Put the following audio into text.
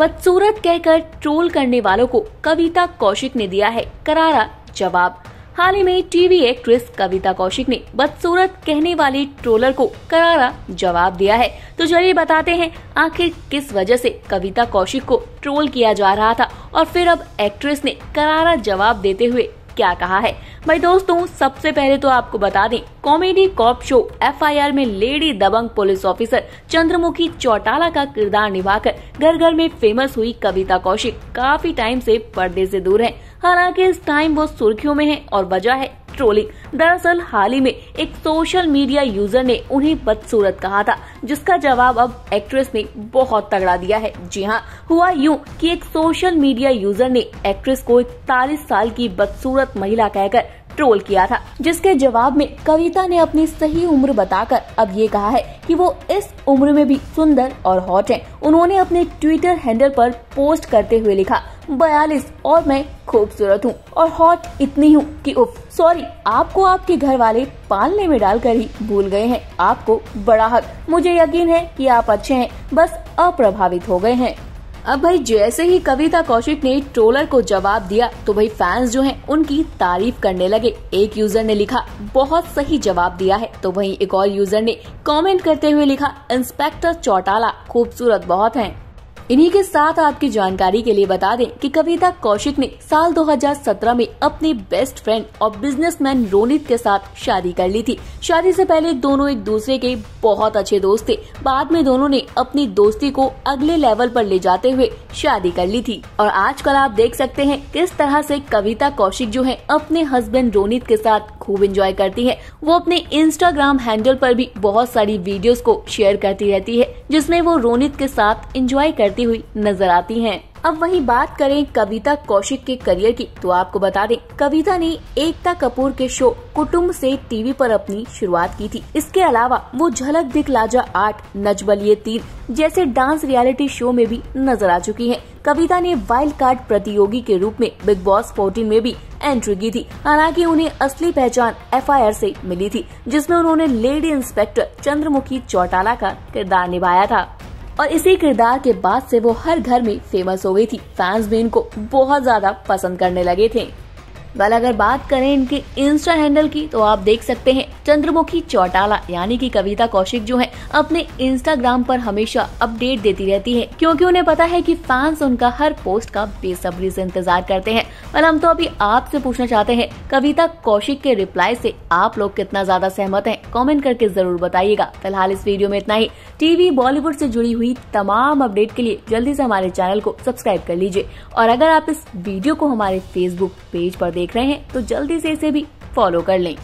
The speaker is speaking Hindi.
बदसूरत कहकर ट्रोल करने वालों को कविता कौशिक ने दिया है करारा जवाब हाल ही में टीवी एक्ट्रेस कविता कौशिक ने बदसूरत कहने वाले ट्रोलर को करारा जवाब दिया है तो चलिए बताते हैं आखिर किस वजह से कविता कौशिक को ट्रोल किया जा रहा था और फिर अब एक्ट्रेस ने करारा जवाब देते हुए क्या कहा है भाई दोस्तों सबसे पहले तो आपको बता दें कॉमेडी कॉप शो एफआईआर में लेडी दबंग पुलिस ऑफिसर चंद्रमुखी चौटाला का किरदार निभाकर घर घर में फेमस हुई कविता कौशिक काफी टाइम से पर्दे से दूर है हालांकि इस टाइम वो सुर्खियों में है और वजह है ट्रोलिंग दरअसल हाल ही में एक सोशल मीडिया यूजर ने उन्हें बदसूरत कहा था जिसका जवाब अब एक्ट्रेस ने बहुत तगड़ा दिया है जी हाँ हुआ यूँ कि एक सोशल मीडिया यूजर ने एक्ट्रेस को इकतालीस साल की बदसूरत महिला कहकर ट्रोल किया था जिसके जवाब में कविता ने अपनी सही उम्र बताकर अब ये कहा है कि वो इस उम्र में भी सुंदर और हॉट हैं। उन्होंने अपने ट्विटर हैंडल पर पोस्ट करते हुए लिखा बयालीस और मैं खूबसूरत हूँ और हॉट इतनी हूँ कि उफ सॉरी आपको आपके घर वाले पालने में डालकर ही भूल गए हैं आपको बड़ा हक मुझे यकीन है कि आप अच्छे हैं बस अप्रभावित हो गए हैं अब भाई जैसे ही कविता कौशिक ने ट्रोलर को जवाब दिया तो भाई फैंस जो हैं उनकी तारीफ करने लगे एक यूजर ने लिखा बहुत सही जवाब दिया है तो वहीं एक और यूजर ने कमेंट करते हुए लिखा इंस्पेक्टर चौटाला खूबसूरत बहुत हैं इन्हीं के साथ आपकी जानकारी के लिए बता दें कि कविता कौशिक ने साल 2017 में अपने बेस्ट फ्रेंड और बिजनेसमैन रोनित के साथ शादी कर ली थी शादी से पहले दोनों एक दूसरे के बहुत अच्छे दोस्त थे बाद में दोनों ने अपनी दोस्ती को अगले लेवल पर ले जाते हुए शादी कर ली थी और आजकल आप देख सकते हैं किस तरह से कविता कौशिक जो है अपने हस्बैंड रोनित के साथ खूब इंजॉय करती है वो अपने इंस्टाग्राम हैंडल पर भी बहुत सारी वीडियोस को शेयर करती रहती है जिसमें वो रोनित के साथ इंजॉय करती करती हुई नजर आती हैं। अब वही बात करें कविता कौशिक के करियर की तो आपको बता दें कविता ने एकता कपूर के शो कुटुम्ब से टीवी पर अपनी शुरुआत की थी इसके अलावा वो झलक दिख लाजा आठ नजबलिये तीन जैसे डांस रियलिटी शो में भी नजर आ चुकी है कविता ने वाइल्ड कार्ड प्रतियोगी के रूप में बिग बॉस 14 में भी एंट्री की थी हालांकि उन्हें असली पहचान एफआईआर से मिली थी जिसमें उन्होंने लेडी इंस्पेक्टर चंद्रमुखी चौटाला का किरदार निभाया था और इसी किरदार के बाद से वो हर घर में फेमस हो गई थी फैंस भी इनको बहुत ज्यादा पसंद करने लगे थे वेल अगर बात करें इनके इंस्टा हैंडल की तो आप देख सकते हैं चंद्रमुखी चौटाला यानी कि कविता कौशिक जो है अपने इंस्टाग्राम पर हमेशा अपडेट देती रहती है क्योंकि उन्हें पता है कि फैंस उनका हर पोस्ट का बेसब्री से इंतजार करते हैं और हम तो अभी आपसे पूछना चाहते हैं कविता कौशिक के रिप्लाई से आप लोग कितना ज्यादा सहमत हैं कमेंट करके जरूर बताइएगा फिलहाल इस वीडियो में इतना ही टीवी बॉलीवुड से जुड़ी हुई तमाम अपडेट के लिए जल्दी से हमारे चैनल को सब्सक्राइब कर लीजिए और अगर आप इस वीडियो को हमारे फेसबुक पेज पर देख रहे हैं तो जल्दी से इसे भी फॉलो कर लें